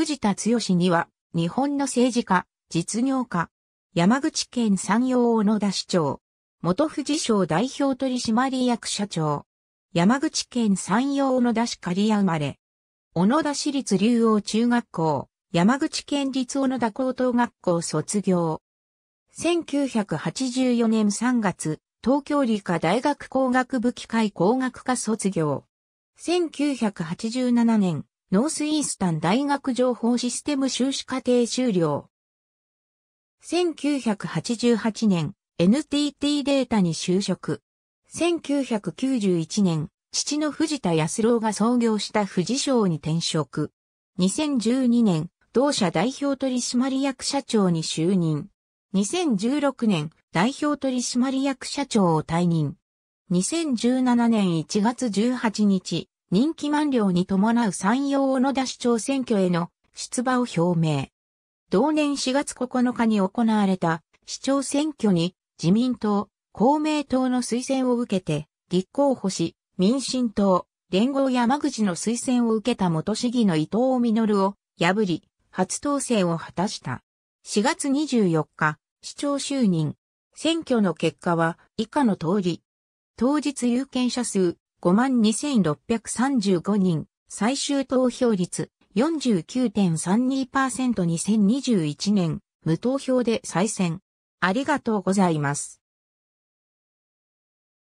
藤田剛には、日本の政治家、実業家、山口県山陽小野田市長、元富士省代表取締役社長、山口県山陽小野田市刈谷生まれ、小野田市立竜王中学校、山口県立小野田高等学校卒業。1984年3月、東京理科大学工学部機械工学科卒業。1987年、ノースイースタン大学情報システム修士課程修了。1988年、NTT データに就職。1991年、父の藤田康郎が創業した富士省に転職。2012年、同社代表取締役社長に就任。2016年、代表取締役社長を退任。2017年1月18日、任期満了に伴う山陽小野田市長選挙への出馬を表明。同年4月9日に行われた市長選挙に自民党、公明党の推薦を受けて立候補し、民進党、連合山口の推薦を受けた元市議の伊藤実を破り、初当選を果たした。4月24日、市長就任。選挙の結果は以下の通り。当日有権者数52,635人、最終投票率 49.32%2021 年、無投票で再選。ありがとうございます。